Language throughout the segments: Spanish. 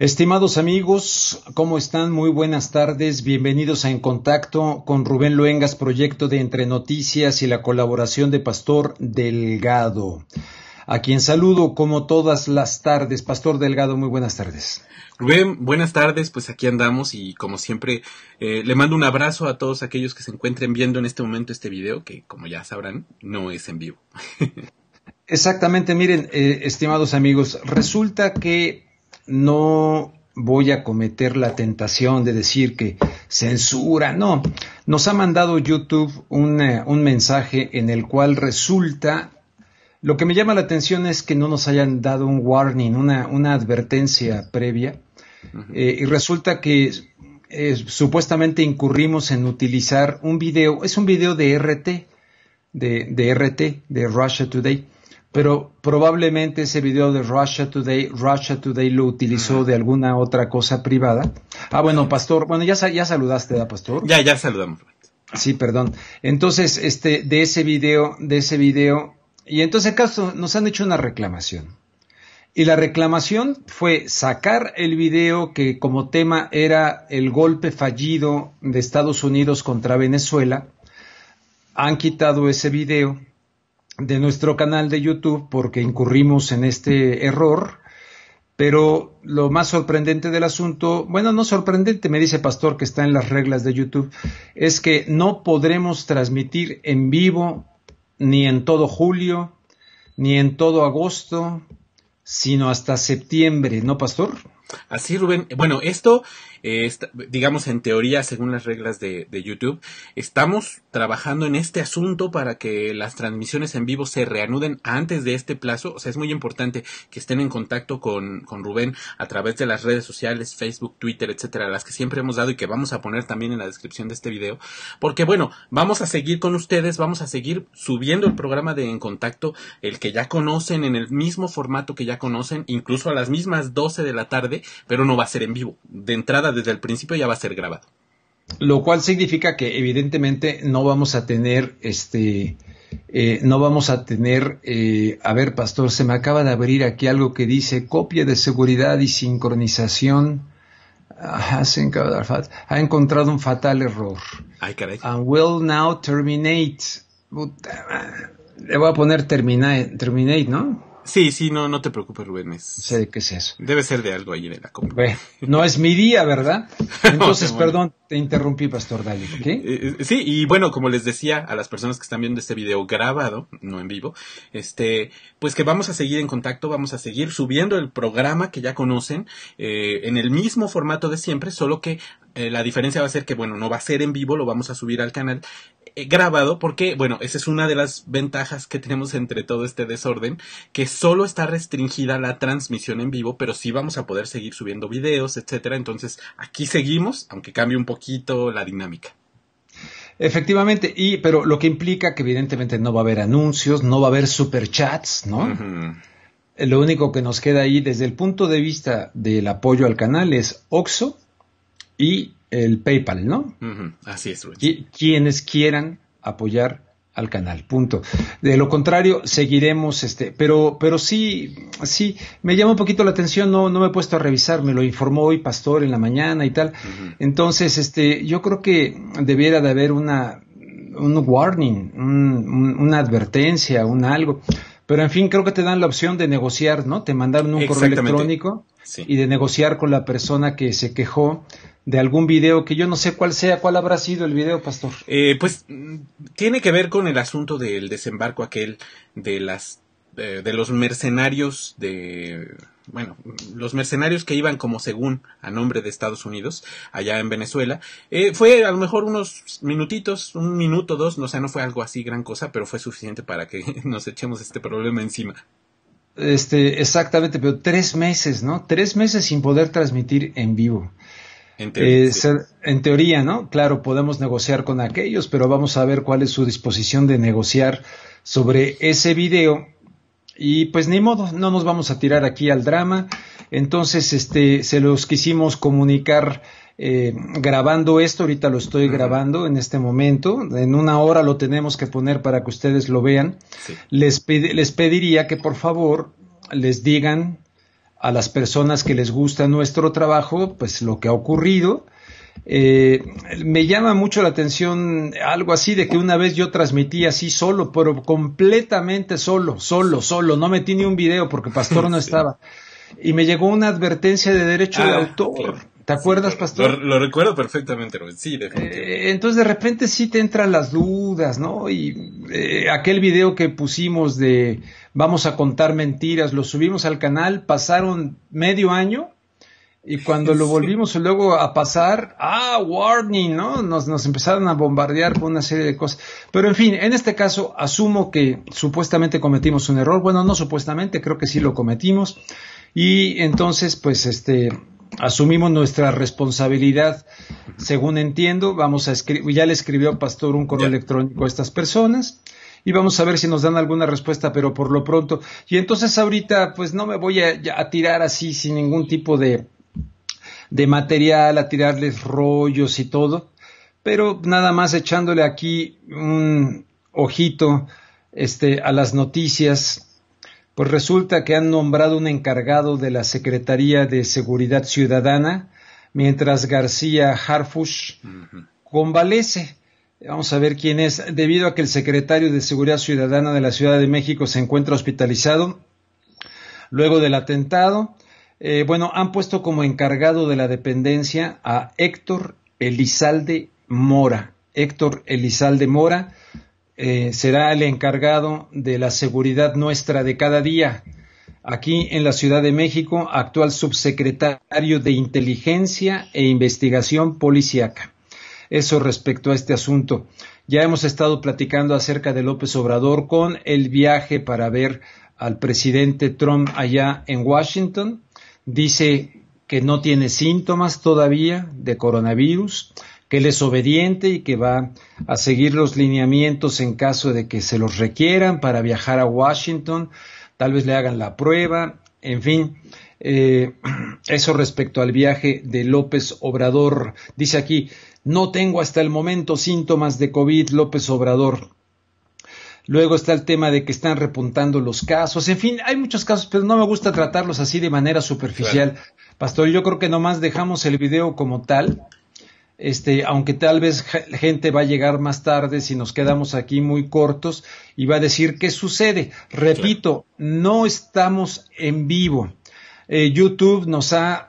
Estimados amigos, ¿cómo están? Muy buenas tardes. Bienvenidos a En Contacto con Rubén Luengas, proyecto de Entre Noticias y la colaboración de Pastor Delgado. A quien saludo como todas las tardes. Pastor Delgado, muy buenas tardes. Rubén, buenas tardes. Pues aquí andamos y como siempre eh, le mando un abrazo a todos aquellos que se encuentren viendo en este momento este video, que como ya sabrán, no es en vivo. Exactamente, miren, eh, estimados amigos, resulta que no voy a cometer la tentación de decir que censura, no. Nos ha mandado YouTube eh, un, mensaje en el cual resulta, lo que me llama la atención es que no nos hayan dado un warning, una, una advertencia previa, eh, y resulta que eh, supuestamente incurrimos en utilizar un video, es un video de RT, de, de RT, de Russia Today, pero probablemente ese video de Russia Today, Russia Today lo utilizó de alguna otra cosa privada. Ah, bueno, Pastor, bueno, ya, ya saludaste, ¿eh, Pastor? Ya, ya saludamos. Sí, perdón. Entonces, este, de ese video, de ese video, y entonces caso nos han hecho una reclamación. Y la reclamación fue sacar el video que como tema era el golpe fallido de Estados Unidos contra Venezuela. Han quitado ese video de nuestro canal de YouTube porque incurrimos en este error. Pero lo más sorprendente del asunto, bueno, no sorprendente, me dice Pastor que está en las reglas de YouTube, es que no podremos transmitir en vivo ni en todo julio, ni en todo agosto, sino hasta septiembre, ¿no, Pastor? Así, Rubén. Bueno, esto eh, digamos en teoría, según las reglas de, YouTube, estamos trabajando en este asunto para que las transmisiones en vivo se reanuden antes de este plazo. O sea, es muy importante que estén en contacto con, con Rubén a través de las redes sociales, Facebook, Twitter, etcétera, las que siempre hemos dado y que vamos a poner también en la descripción de este video. Porque bueno, vamos a seguir con ustedes, vamos a seguir subiendo el programa de En Contacto, el que ya conocen en el mismo formato que ya conocen, incluso a las mismas 12 de la tarde, pero no va a ser en vivo. De entrada desde el principio ya va a ser grabado. Lo cual significa que evidentemente no vamos a tener este... Eh, no vamos a tener, eh, a ver, pastor, se me acaba de abrir aquí algo que dice copia de seguridad y sincronización. ha encontrado un fatal error. Ay, caray. will now terminate. le voy a poner terminate, ¿no? Sí, sí, no, no te preocupes, Rubén. Sé de qué es eso. Debe ser de algo ahí de la compra. no es mi día, ¿verdad? Entonces, perdón, te interrumpí, Pastor Dali. Eh, eh, sí, y bueno, como les decía a las personas que están viendo este video grabado, no en vivo, este, pues que vamos a seguir en contacto, vamos a seguir subiendo el programa que ya conocen eh, en el mismo formato de siempre, solo que eh, la diferencia va a ser que, bueno, no va a ser en vivo, lo vamos a subir al canal eh, grabado, porque, bueno, esa es una de las ventajas que tenemos entre todo este desorden, que solo está restringida la transmisión en vivo, pero sí vamos a poder seguir subiendo videos, etcétera. Entonces, aquí seguimos, aunque cambie un poquito la dinámica. Efectivamente, y pero lo que implica que evidentemente no va a haber anuncios, no va a haber superchats, ¿no? Lo único que nos queda ahí desde el punto de vista del apoyo al canal es Oxo, y el PayPal, ¿no? Así es, quienes quieran apoyar al canal, punto. De lo contrario, seguiremos, este, pero, pero sí, sí, me llama un poquito la atención, no, no me he puesto a revisar, me lo informó hoy Pastor en la mañana y tal. Entonces, este, yo creo que debiera de haber una, un warning, una advertencia, un algo. Pero en fin, creo que te dan la opción de negociar, ¿no? Te mandaron un correo electrónico y de negociar con la persona que se quejó de algún video que yo no sé cuál sea, cuál habrá sido el video, pastor. Eh, pues tiene que ver con el asunto del desembarco aquel de las eh, de, los mercenarios de bueno, los mercenarios que iban como según a nombre de Estados Unidos allá en Venezuela, eh, fue a lo mejor unos minutitos, un minuto, dos, no, sé no fue algo así gran cosa, pero fue suficiente para que nos echemos este problema encima. Este, exactamente, pero tres meses, ¿no? Tres meses sin poder transmitir en vivo. Eh, en teoría, ¿no? Claro, podemos negociar con aquellos, pero vamos a ver cuál es su disposición de negociar sobre ese video. Y pues ni modo, no nos vamos a tirar aquí al drama. Entonces, este, se los quisimos comunicar eh, grabando esto. Ahorita lo estoy grabando en este momento. En una hora lo tenemos que poner para que ustedes lo vean. Les, les pediría que por favor les digan a las personas que les gusta nuestro trabajo, pues lo que ha ocurrido. Eh, me llama mucho la atención algo así de que una vez yo transmití así solo, pero completamente solo, solo, solo. No metí ni un video porque Pastor no estaba. Y me llegó una advertencia de derecho de ah, autor. ¿Te acuerdas, Pastor? Lo, recuerdo perfectamente, sí, definitivamente. Eh, entonces, de repente sí te entran las dudas, ¿no? Y eh, aquel video que pusimos de vamos a contar mentiras, lo subimos al canal, pasaron medio año y cuando lo volvimos luego a pasar, ah, warning, ¿no? Nos, empezaron a bombardear con una serie de cosas. Pero en fin, en este caso asumo que supuestamente cometimos un error. Bueno, no supuestamente, creo que sí lo cometimos. Y entonces, pues, este, asumimos nuestra responsabilidad. Según entiendo, vamos a escribir, ya le escribió Pastor un correo electrónico a estas personas y vamos a ver si nos dan alguna respuesta, pero por lo pronto. Y entonces ahorita pues no me voy a, tirar así sin ningún tipo de, de material, a tirarles rollos y todo, pero nada más echándole aquí un ojito este, a las noticias. Pues resulta que han nombrado un encargado de la Secretaría de Seguridad Ciudadana, mientras García Harfush convalece. Vamos a ver quién es. Debido a que el secretario de Seguridad Ciudadana de la Ciudad de México se encuentra hospitalizado luego del atentado, eh, bueno, han puesto como encargado de la dependencia a Héctor Elizalde Mora. Héctor Elizalde Mora eh, será el encargado de la seguridad nuestra de cada día. Aquí en la Ciudad de México, actual subsecretario de Inteligencia e Investigación Policiaca eso respecto a este asunto. Ya hemos estado platicando acerca de López Obrador con el viaje para ver al presidente Trump allá en Washington. Dice que no tiene síntomas todavía de coronavirus, que él es obediente y que va a seguir los lineamientos en caso de que se los requieran para viajar a Washington, tal vez le hagan la prueba, en fin. Eh, eso respecto al viaje de López Obrador. Dice aquí, no tengo hasta el momento síntomas de COVID, López Obrador. Luego está el tema de que están repuntando los casos. En fin, hay muchos casos, pero no me gusta tratarlos así de manera superficial. Pastor, yo creo que nomás dejamos el video como tal. Este, aunque tal vez gente va a llegar más tarde si nos quedamos aquí muy cortos y va a decir qué sucede. Repito, no estamos en vivo. Eh, YouTube nos ha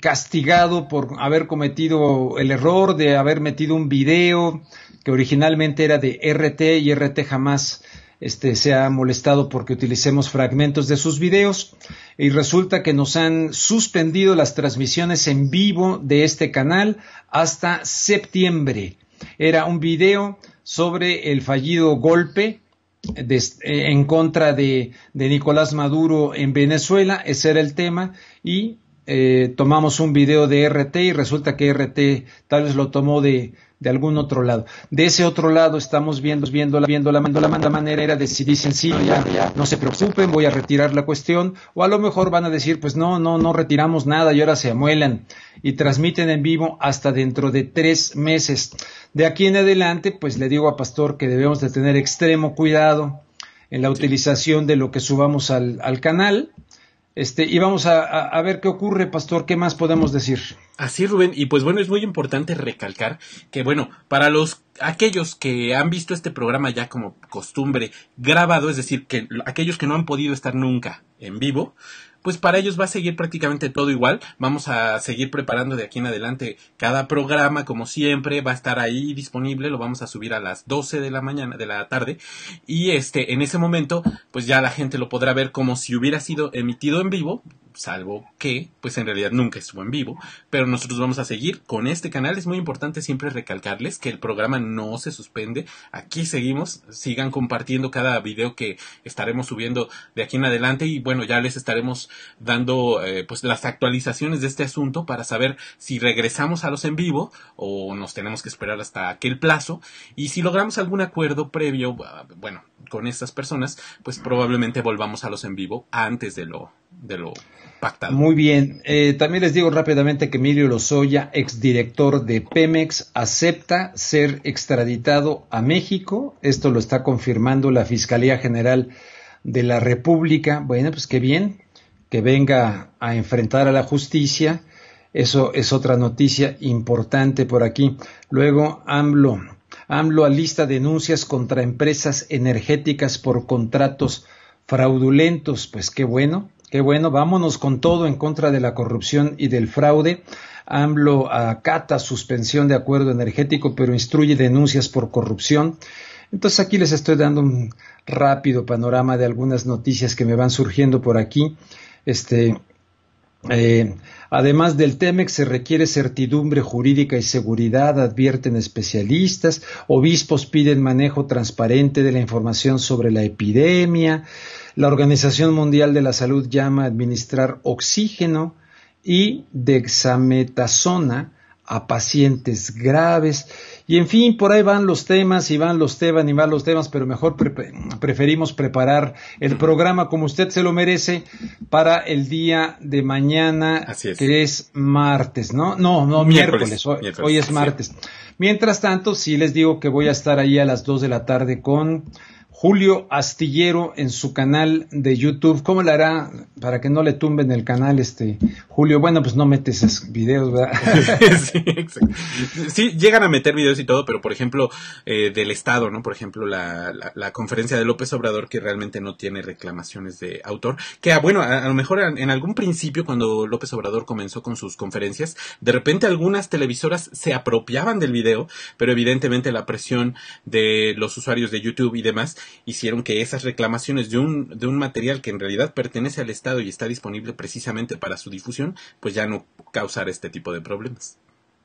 castigado por haber cometido el error de haber metido un video que originalmente era de RT y RT jamás este, se ha molestado porque utilicemos fragmentos de sus videos y resulta que nos han suspendido las transmisiones en vivo de este canal hasta septiembre. Era un video sobre el fallido golpe en contra de, de Nicolás Maduro en Venezuela, ese era el tema, y eh, tomamos un video de RT y resulta que RT tal vez lo tomó de, algún otro lado. De ese otro lado estamos viendo, la, viendo la, manera era de si dicen sí, ya, no se preocupen, voy a retirar la cuestión, o a lo mejor van a decir, pues no, no, no retiramos nada y ahora se amuelan y transmiten en vivo hasta dentro de tres meses. De aquí en adelante, pues le digo a Pastor que debemos de tener extremo cuidado en la utilización de lo que subamos al, al canal este, y vamos a, a, ver qué ocurre, Pastor, qué más podemos decir. Así, Rubén, y pues bueno, es muy importante recalcar que, bueno, para los aquellos que han visto este programa ya como costumbre grabado, es decir, que aquellos que no han podido estar nunca en vivo, pues para ellos va a seguir prácticamente todo igual. Vamos a seguir preparando de aquí en adelante cada programa como siempre, va a estar ahí disponible, lo vamos a subir a las 12 de la mañana, de la tarde y este en ese momento pues ya la gente lo podrá ver como si hubiera sido emitido en vivo, salvo que, pues en realidad nunca estuvo en vivo, pero nosotros vamos a seguir con este canal. Es muy importante siempre recalcarles que el programa no se suspende. Aquí seguimos, sigan compartiendo cada video que estaremos subiendo de aquí en adelante y bueno, ya les estaremos dando eh, pues las actualizaciones de este asunto para saber si regresamos a los en vivo o nos tenemos que esperar hasta aquel plazo y si logramos algún acuerdo previo, ah, bueno, con estas personas, pues probablemente volvamos a los en vivo antes de lo de lo pactado. Muy bien. Eh, también les digo rápidamente que Emilio Lozoya, exdirector de Pemex, acepta ser extraditado a México. Esto lo está confirmando la Fiscalía General de la República. Bueno, pues qué bien que venga a enfrentar a la justicia. Eso es otra noticia importante por aquí. Luego, AMLO. AMLO alista denuncias contra empresas energéticas por contratos fraudulentos. Pues qué bueno. Qué bueno, vámonos con todo en contra de la corrupción y del fraude. AMLO acata suspensión de acuerdo energético, pero instruye denuncias por corrupción. Entonces aquí les estoy dando un rápido panorama de algunas noticias que me van surgiendo por aquí. Este, eh, además del TEMEX se requiere certidumbre jurídica y seguridad, advierten especialistas, obispos piden manejo transparente de la información sobre la epidemia, la Organización Mundial de la Salud llama a administrar oxígeno y dexametasona a pacientes graves. Y en fin, por ahí van los temas y van los temas y van los temas, pero mejor preferimos preparar el programa como usted se lo merece para el día de mañana, que es martes, ¿no? No, no, miércoles, Hoy, es martes. Mientras tanto, si les digo que voy a estar ahí a las 2 de la tarde con Julio Astillero en su canal de YouTube. ¿Cómo le hará para que no le tumben el canal este Julio? Bueno, pues no metes esos videos, ¿verdad? sí, llegan a meter videos y todo, pero por ejemplo, eh, del Estado, ¿no? Por ejemplo, la, conferencia de López Obrador que realmente no tiene reclamaciones de autor, que ah, bueno, a, lo mejor en, en algún principio cuando López Obrador comenzó con sus conferencias, de repente algunas televisoras se apropiaban del video, pero evidentemente la presión de los usuarios de YouTube y demás hicieron que esas reclamaciones de un, de un material que en realidad pertenece al Estado y está disponible precisamente para su difusión, pues ya no causar este tipo de problemas.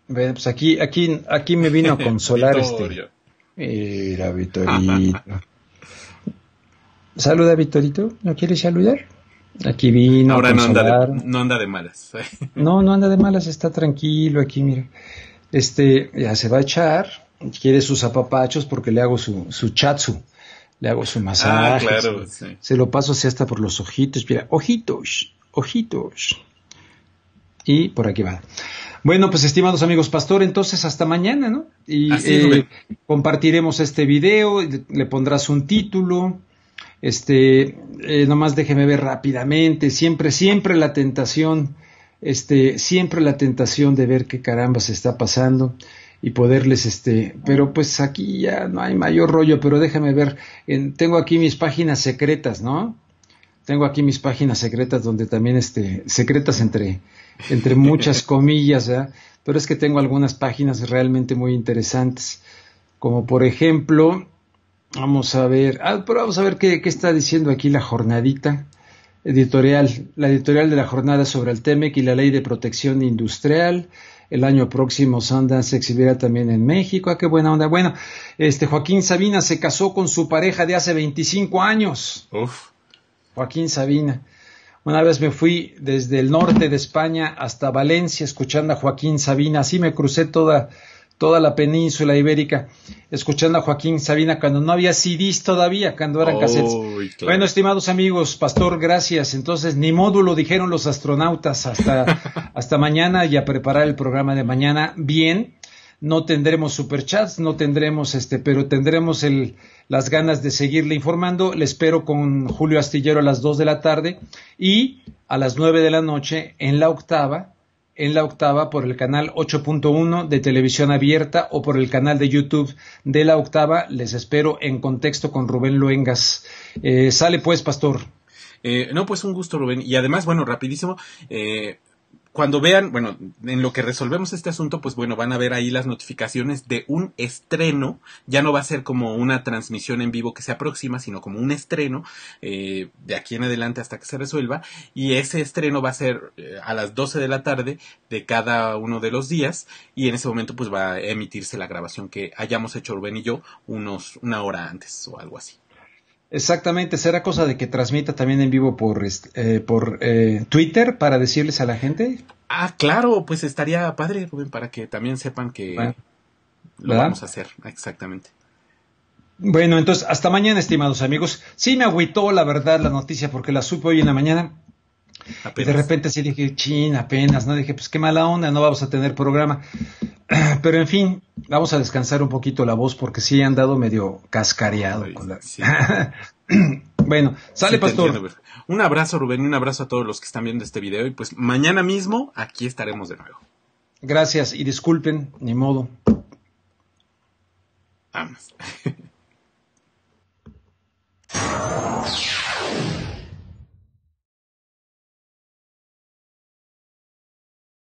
pues aquí, aquí, aquí me vino a consolar este. Mira, Vitorito. Saluda, Vitorito. ¿No quieres saludar? Aquí vino. no, anda de, malas. no, no anda de malas, está tranquilo aquí, mira. Este, ya se va a echar, quiere sus apapachos porque le hago su, su chatsu le hago su ah, masaje. se, lo paso así hasta por los ojitos. Mira, ojitos, ojitos. Y por aquí va. Bueno, pues estimados amigos pastor, entonces hasta mañana, ¿no? Y eh, compartiremos este video, le pondrás un título. Este, eh, nomás déjeme ver rápidamente, siempre, siempre la tentación, este, siempre la tentación de ver qué caramba se está pasando y poderles este, pero pues aquí ya no hay mayor rollo, pero déjame ver, tengo aquí mis páginas secretas, ¿no? Tengo aquí mis páginas secretas donde también este, secretas entre, entre muchas comillas, ¿verdad? pero es que tengo algunas páginas realmente muy interesantes, como por ejemplo, vamos a ver, ah, pero vamos a ver qué, qué está diciendo aquí la jornadita editorial, la editorial de la jornada sobre el TEMEC y la ley de protección industrial, el año próximo Sundance se exhibirá también en México. Ah, qué buena onda. Bueno, este Joaquín Sabina se casó con su pareja de hace 25 años. Uf. Joaquín Sabina. Una vez me fui desde el norte de España hasta Valencia escuchando a Joaquín Sabina. Así me crucé toda, toda la península ibérica escuchando a Joaquín Sabina cuando no había CDs todavía, cuando eran oh, Bueno, estimados amigos, Pastor, gracias. Entonces, ni módulo dijeron los astronautas hasta Hasta mañana y a preparar el programa de mañana bien. No tendremos superchats, no tendremos este, pero tendremos las ganas de seguirle informando. Le espero con Julio Astillero a las 2 de la tarde y a las 9 de la noche en la octava, en la octava por el canal 8.1 de televisión abierta o por el canal de YouTube de la octava. Les espero en contexto con Rubén Luengas. Eh, sale pues, pastor. Eh, no, pues un gusto, Rubén. Y además, bueno, rapidísimo, eh, cuando vean, bueno, en lo que resolvemos este asunto, pues bueno, van a ver ahí las notificaciones de un estreno. Ya no va a ser como una transmisión en vivo que se aproxima, sino como un estreno eh, de aquí en adelante hasta que se resuelva. Y ese estreno va a ser eh, a las 12 de la tarde de cada uno de los días. Y en ese momento, pues va a emitirse la grabación que hayamos hecho Rubén y yo unos, una hora antes o algo así. Exactamente, será cosa de que transmita también en vivo por, este, eh, por eh, Twitter para decirles a la gente. Ah, claro, pues estaría padre, Rubén, para que también sepan que lo vamos a hacer, exactamente. Bueno, entonces, hasta mañana, estimados amigos. Sí me agüitó, la verdad, la noticia, porque la supe hoy en la mañana. de repente sí dije, chin, apenas, ¿no? Dije, pues qué mala onda, no vamos a tener programa. Pero en fin, vamos a descansar un poquito la voz porque sí han dado medio cascareado. bueno, sale Pastor. Pues. un abrazo Rubén y un abrazo a todos los que están viendo este video y pues mañana mismo aquí estaremos de nuevo. Gracias y disculpen, ni modo. Vamos.